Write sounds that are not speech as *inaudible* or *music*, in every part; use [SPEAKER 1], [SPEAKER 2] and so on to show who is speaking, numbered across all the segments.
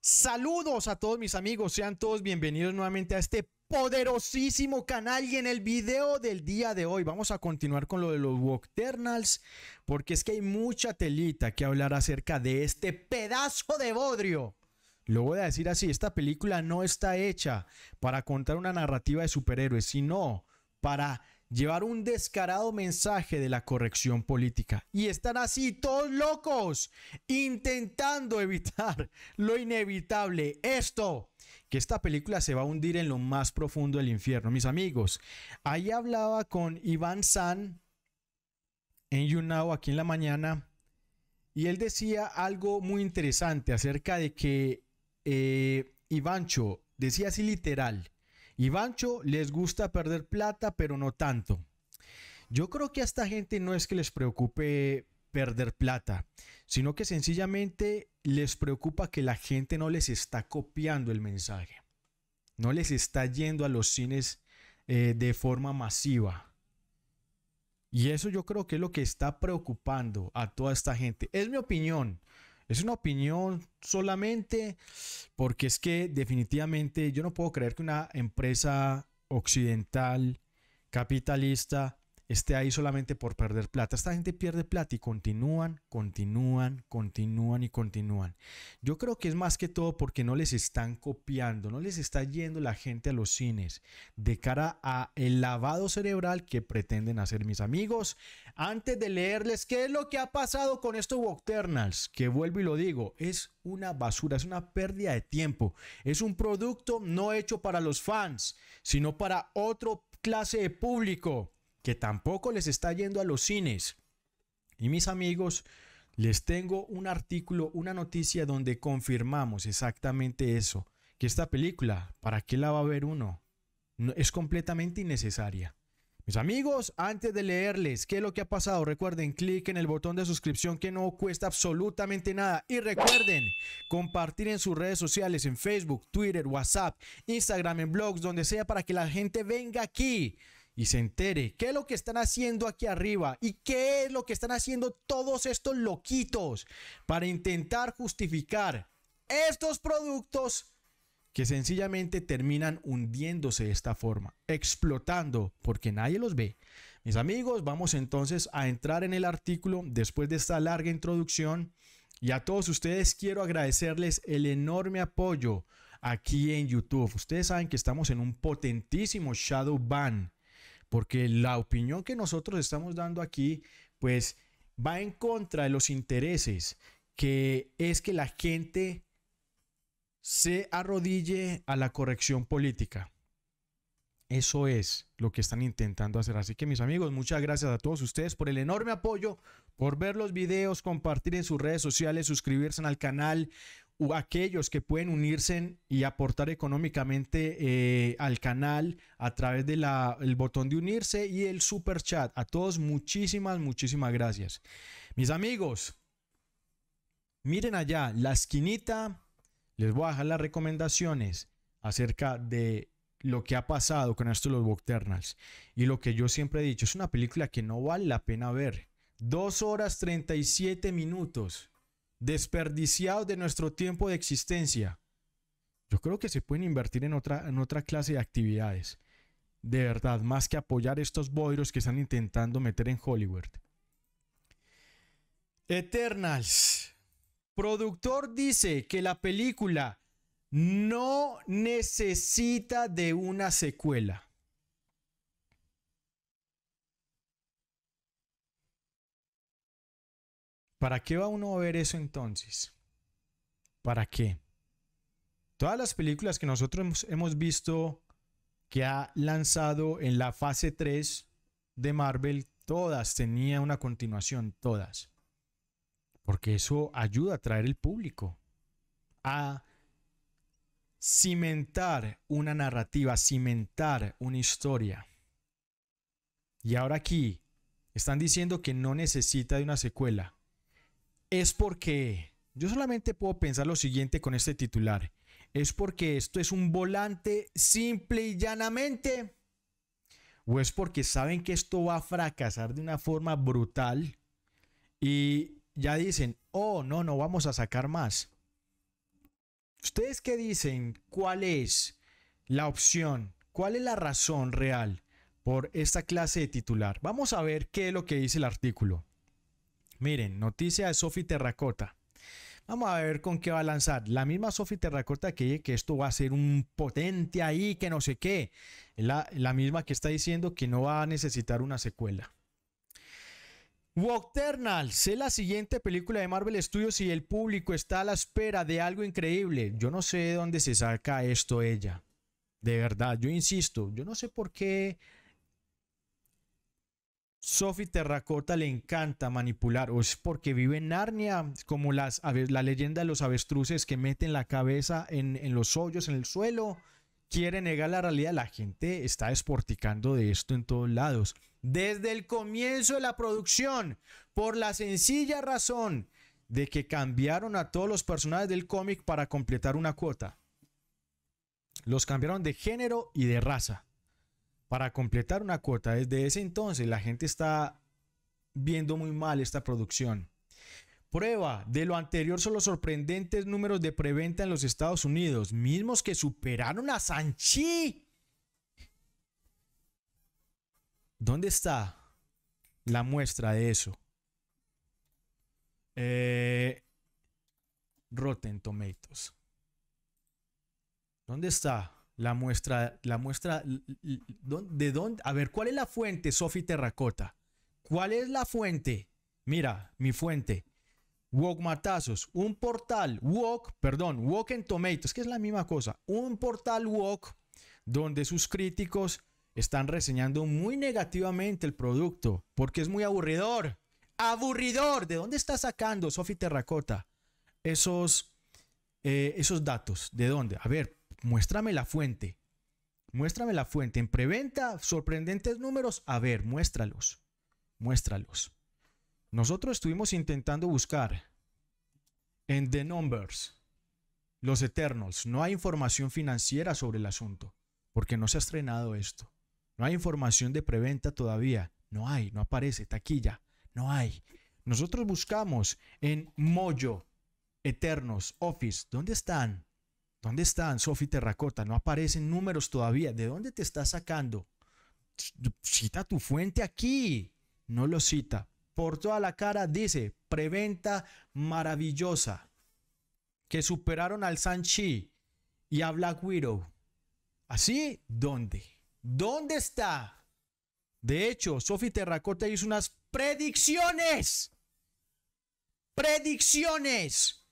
[SPEAKER 1] Saludos a todos mis amigos, sean todos bienvenidos nuevamente a este poderosísimo canal y en el video del día de hoy vamos a continuar con lo de los Wokternals porque es que hay mucha telita que hablar acerca de este pedazo de bodrio. Lo voy a decir así, esta película no está hecha para contar una narrativa de superhéroes, sino para llevar un descarado mensaje de la corrección política. Y están así todos locos, intentando *laughs* evitar lo inevitable. Esto, que esta película se va a hundir en lo más profundo del infierno, mis amigos. Ahí hablaba con Iván San en YouNow aquí en la mañana. Y él decía algo muy interesante acerca de que eh, Ivancho decía así literal y Bancho les gusta perder plata, pero no tanto. Yo creo que a esta gente no es que les preocupe perder plata, sino que sencillamente les preocupa que la gente no les está copiando el mensaje. No les está yendo a los cines eh, de forma masiva. Y eso yo creo que es lo que está preocupando a toda esta gente. Es mi opinión. Es una opinión solamente porque es que definitivamente yo no puedo creer que una empresa occidental, capitalista, esté ahí solamente por perder plata. Esta gente pierde plata y continúan, continúan, continúan y continúan. Yo creo que es más que todo porque no les están copiando, no les está yendo la gente a los cines de cara a el lavado cerebral que pretenden hacer mis amigos. Antes de leerles qué es lo que ha pasado con estos walkternals. que vuelvo y lo digo, es una basura, es una pérdida de tiempo, es un producto no hecho para los fans, sino para otro clase de público que tampoco les está yendo a los cines. Y mis amigos, les tengo un artículo, una noticia donde confirmamos exactamente eso, que esta película, ¿para qué la va a ver uno? No, es completamente innecesaria. Mis amigos, antes de leerles qué es lo que ha pasado, recuerden, clic en el botón de suscripción que no cuesta absolutamente nada. Y recuerden, compartir en sus redes sociales, en Facebook, Twitter, WhatsApp, Instagram, en blogs, donde sea, para que la gente venga aquí y se entere qué es lo que están haciendo aquí arriba y qué es lo que están haciendo todos estos loquitos para intentar justificar estos productos que sencillamente terminan hundiéndose de esta forma, explotando porque nadie los ve. Mis amigos, vamos entonces a entrar en el artículo después de esta larga introducción y a todos ustedes quiero agradecerles el enorme apoyo aquí en YouTube. Ustedes saben que estamos en un potentísimo shadow ban porque la opinión que nosotros estamos dando aquí, pues va en contra de los intereses, que es que la gente se arrodille a la corrección política. Eso es lo que están intentando hacer. Así que mis amigos, muchas gracias a todos ustedes por el enorme apoyo, por ver los videos, compartir en sus redes sociales, suscribirse al canal aquellos que pueden unirse y aportar económicamente eh, al canal a través del botón de unirse y el super chat. A todos muchísimas, muchísimas gracias. Mis amigos, miren allá, la esquinita, les voy a dejar las recomendaciones acerca de lo que ha pasado con esto de los Bocternals. Y lo que yo siempre he dicho, es una película que no vale la pena ver. Dos horas 37 minutos desperdiciados de nuestro tiempo de existencia. Yo creo que se pueden invertir en otra, en otra clase de actividades. De verdad, más que apoyar estos boiros que están intentando meter en Hollywood. Eternals. Productor dice que la película no necesita de una secuela. ¿Para qué va uno a ver eso entonces? ¿Para qué? Todas las películas que nosotros hemos visto que ha lanzado en la fase 3 de Marvel, todas tenían una continuación, todas. Porque eso ayuda a traer el público, a cimentar una narrativa, cimentar una historia. Y ahora aquí están diciendo que no necesita de una secuela es porque yo solamente puedo pensar lo siguiente con este titular. ¿Es porque esto es un volante simple y llanamente? ¿O es porque saben que esto va a fracasar de una forma brutal? Y ya dicen, oh, no, no vamos a sacar más. ¿Ustedes qué dicen? ¿Cuál es la opción? ¿Cuál es la razón real por esta clase de titular? Vamos a ver qué es lo que dice el artículo. Miren, noticia de Sophie Terracota. Vamos a ver con qué va a lanzar. La misma Sophie Terracota que que esto va a ser un potente ahí, que no sé qué. La, la misma que está diciendo que no va a necesitar una secuela. Wokternal, Sé la siguiente película de Marvel Studios y el público está a la espera de algo increíble. Yo no sé de dónde se saca esto ella. De verdad, yo insisto, yo no sé por qué Sophie Terracota le encanta manipular, o es porque vive en Narnia, como las, la leyenda de los avestruces que meten la cabeza en, en los hoyos, en el suelo, quiere negar la realidad. La gente está esporticando de esto en todos lados. Desde el comienzo de la producción, por la sencilla razón de que cambiaron a todos los personajes del cómic para completar una cuota. Los cambiaron de género y de raza para completar una cuota. Desde ese entonces la gente está viendo muy mal esta producción. Prueba de lo anterior son los sorprendentes números de preventa en los Estados Unidos, mismos que superaron a Sanchi. ¿Dónde está la muestra de eso? Eh, Rotten Tomatoes. ¿Dónde está? La muestra, la muestra, ¿de dónde? A ver, ¿cuál es la fuente, Sofi Terracota? ¿Cuál es la fuente? Mira, mi fuente. Walk Matazos, un portal Walk, perdón, Walk en Tomatoes, que es la misma cosa, un portal Walk donde sus críticos están reseñando muy negativamente el producto porque es muy aburridor. Aburridor, ¿de dónde está sacando Sofi Terracota esos, eh, esos datos? ¿De dónde? A ver, muéstrame la fuente. Muéstrame la fuente. En preventa, sorprendentes números. A ver, muéstralos. Muéstralos. Nosotros estuvimos intentando buscar en The Numbers, los Eternals. No hay información financiera sobre el asunto, porque no se ha estrenado esto. No hay información de preventa todavía. No hay, no aparece, taquilla. No hay. Nosotros buscamos en mojo Eternos, Office. ¿Dónde están? ¿Dónde están, Sofi Terracota? No aparecen números todavía. ¿De dónde te estás sacando? Cita tu fuente aquí. No lo cita. Por toda la cara dice, preventa maravillosa. Que superaron al Sanchi y a Black Widow. ¿Así? ¿Dónde? ¿Dónde está? De hecho, Sofi Terracota hizo unas predicciones. Predicciones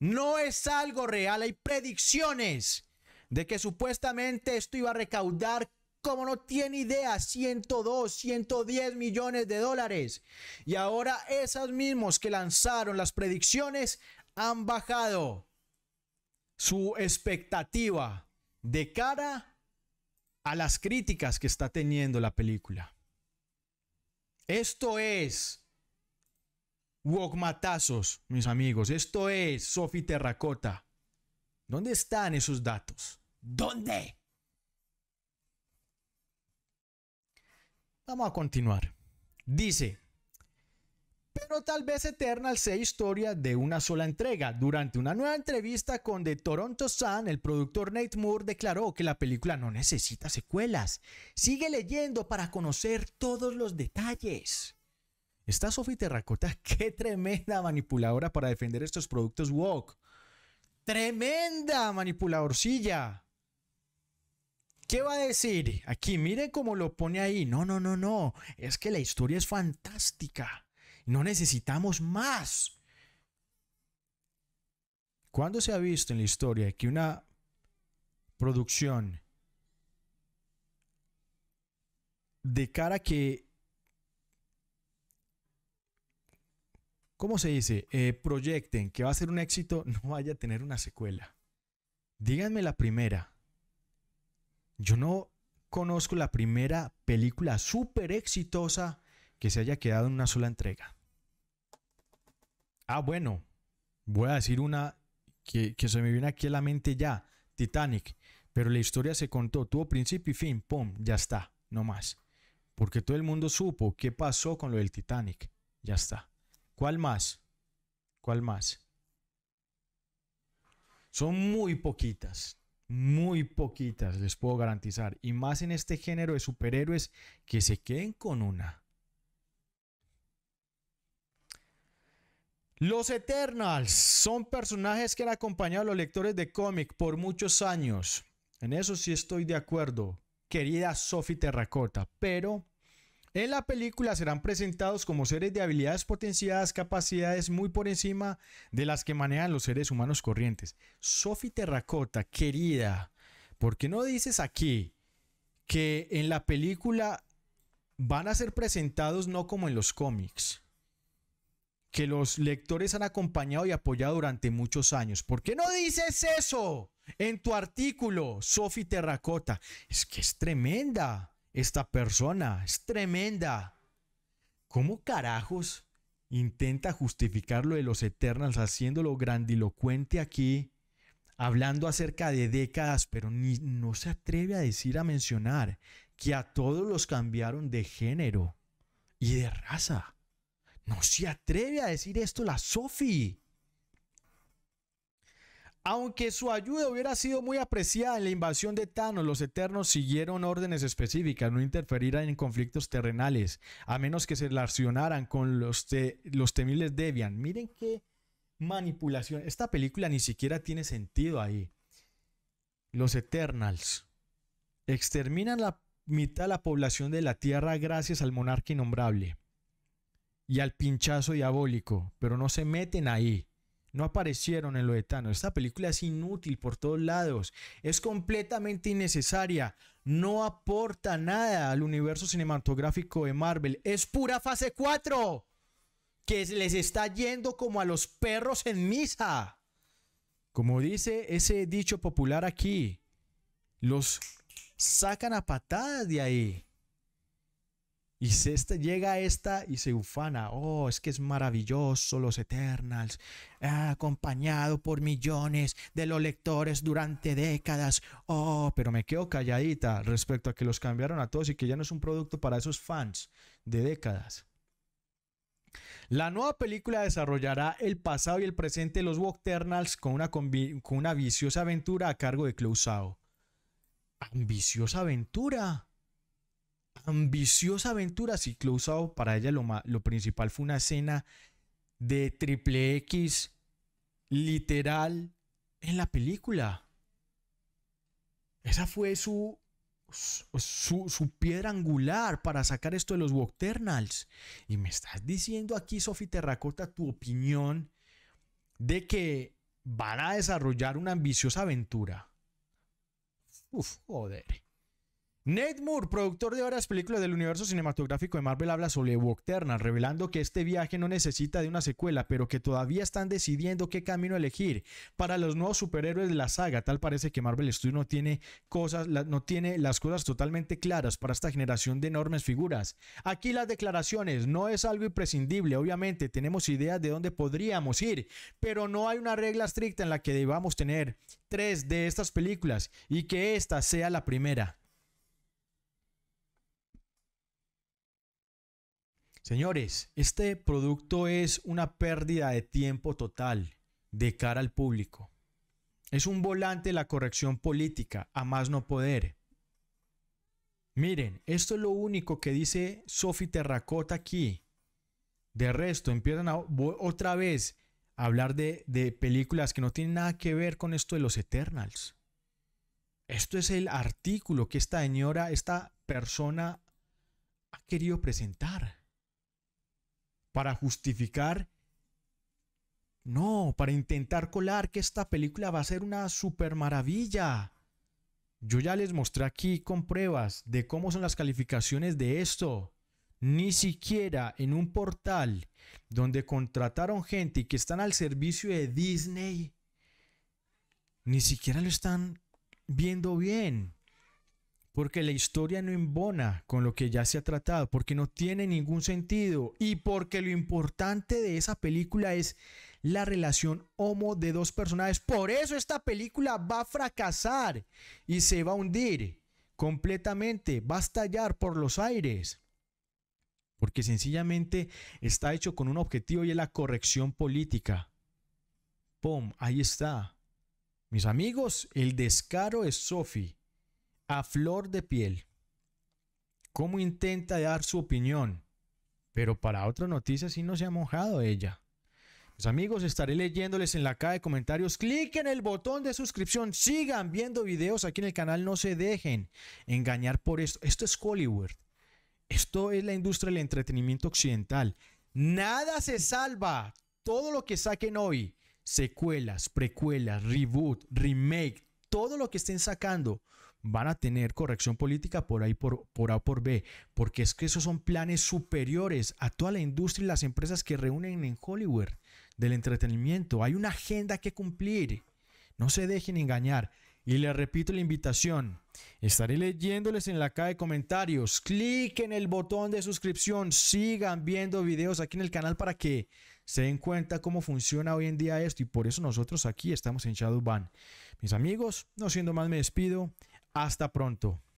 [SPEAKER 1] no es algo real, hay predicciones de que supuestamente esto iba a recaudar, como no tiene idea, 102, 110 millones de dólares. Y ahora esas mismos que lanzaron las predicciones han bajado su expectativa de cara a las críticas que está teniendo la película. Esto es Wokmatazos, mis amigos. Esto es Sofi Terracota. ¿Dónde están esos datos? ¿Dónde? Vamos a continuar. Dice, pero tal vez Eternal sea historia de una sola entrega. Durante una nueva entrevista con The Toronto Sun, el productor Nate Moore declaró que la película no necesita secuelas. Sigue leyendo para conocer todos los detalles. Está Sofi Terracota, *laughs* qué tremenda manipuladora para defender estos productos Wok. Tremenda manipuladorcilla. ¿Qué va a decir? Aquí, miren cómo lo pone ahí. No, no, no, no. Es que la historia es fantástica. No necesitamos más. ¿Cuándo se ha visto en la historia que una producción de cara que ¿cómo se dice? Eh, proyecten que va a ser un éxito, no vaya a tener una secuela. Díganme la primera. Yo no conozco la primera película súper exitosa que se haya quedado en una sola entrega. Ah, bueno, voy a decir una que, que se me viene aquí a la mente ya, Titanic, pero la historia se contó, tuvo principio y fin, ¡pum! Ya está, no más. Porque todo el mundo supo qué pasó con lo del Titanic, ya está. ¿Cuál más? ¿Cuál más? Son muy poquitas, muy poquitas, les puedo garantizar. Y más en este género de superhéroes que se queden con una. Los Eternals son personajes que han acompañado a los lectores de cómic por muchos años. En eso sí estoy de acuerdo, querida Sophie Terracota, pero en la película serán presentados como seres de habilidades potenciadas, capacidades muy por encima de las que manejan los seres humanos corrientes. Sophie Terracota, querida, ¿por qué no dices aquí que en la película van a ser presentados no como en los cómics? Que los lectores han acompañado y apoyado durante muchos años. ¿Por qué no dices eso en tu artículo, Sophie Terracota? Es que es tremenda esta persona. Es tremenda. ¿Cómo carajos intenta justificar lo de los Eternals haciéndolo grandilocuente aquí, hablando acerca de décadas, pero ni, no se atreve a decir, a mencionar que a todos los cambiaron de género y de raza? No se atreve a decir esto la Sophie. Aunque su ayuda hubiera sido muy apreciada en la invasión de Thanos, los Eternos siguieron órdenes específicas, no interferirán en conflictos terrenales, a menos que se relacionaran con los, los temibles Debian. Miren qué manipulación. Esta película ni siquiera tiene sentido ahí. Los Eternals exterminan la mitad de la población de la Tierra gracias al monarca innombrable y al pinchazo diabólico, pero no se meten ahí no aparecieron en lo de Thanos. Esta película es inútil por todos lados, es completamente innecesaria, no aporta nada al universo cinematográfico de Marvel, es pura fase 4, que les está yendo como a los perros en misa. Como dice ese dicho popular aquí, los sacan a patadas de ahí. Y se llega esta y se ufana. Oh, es que es maravilloso los Eternals. Ah, acompañado por millones de los lectores durante décadas. Oh, pero me quedo calladita respecto a que los cambiaron a todos y que ya no es un producto para esos fans de décadas. La nueva película desarrollará el pasado y el presente de los Wokternals con una, con una viciosa aventura a cargo de Clouseau. ¿Ambiciosa aventura? ambiciosa aventura Close usado. Para ella lo, principal fue una escena de triple X literal en la película. Esa fue su, su, piedra angular para sacar esto de los Wokternals Y me estás diciendo aquí, Sofi Terracota, tu opinión de que van a desarrollar una ambiciosa aventura. Uf, joder. Ned Moore, productor de varias películas del universo cinematográfico de Marvel, habla sobre Wokterna, revelando que este viaje no necesita de una secuela, pero que todavía están decidiendo qué camino elegir para los nuevos superhéroes de la saga. Tal parece que Marvel Studios no tiene cosas, no tiene las cosas totalmente claras para esta generación de enormes figuras. Aquí las declaraciones no es algo imprescindible, obviamente tenemos ideas de dónde podríamos ir, pero no hay una regla estricta en la que debamos tener tres de estas películas y que esta sea la primera. Señores, este producto es una pérdida de tiempo total de cara al público. Es un volante de la corrección política, a más no poder. Miren, esto es lo único que dice Sophie Terracotta aquí. De resto, empiezan otra vez a hablar de, de películas que no tienen nada que ver con esto de los Eternals. Esto es el artículo que esta señora, esta persona ha querido presentar para justificar, no, para intentar colar que esta película va a ser una super maravilla. Yo ya les mostré aquí con pruebas de cómo son las calificaciones de esto. Ni siquiera en un portal donde contrataron gente y que están al servicio de Disney, ni siquiera lo están viendo bien porque la historia no embona con lo que ya se ha tratado, porque no tiene ningún sentido y porque lo importante de esa película es la relación homo de dos personajes. Por eso esta película va a fracasar y se va a hundir completamente, va a estallar por los aires. Porque sencillamente está hecho con un objetivo y es la corrección política. ¡Pum! Ahí está. Mis amigos, el descaro es Sophie a flor de piel cómo intenta dar su opinión, pero para otra noticia si no se ha mojado ella. Mis amigos, estaré leyéndoles en la caja de comentarios. en el botón de suscripción. Sigan viendo videos aquí en el canal. No se dejen engañar por esto. Esto es Hollywood. Esto es la industria del entretenimiento occidental. Nada se salva. Todo lo que saquen hoy, secuelas, precuelas, reboot, remake, todo lo que estén sacando, van a tener corrección política por ahí, por, por A o por B, porque es que esos son planes superiores a toda la industria y las empresas que reúnen en Hollywood del entretenimiento. Hay una agenda que cumplir. No se dejen engañar. Y les repito la invitación. Estaré leyéndoles en la caja de comentarios. en el botón de suscripción. Sigan viendo videos aquí en el canal para que se den cuenta cómo funciona hoy en día esto. Y por eso nosotros aquí estamos en Shadowban. Mis amigos, no siendo más, me despido. Hasta pronto.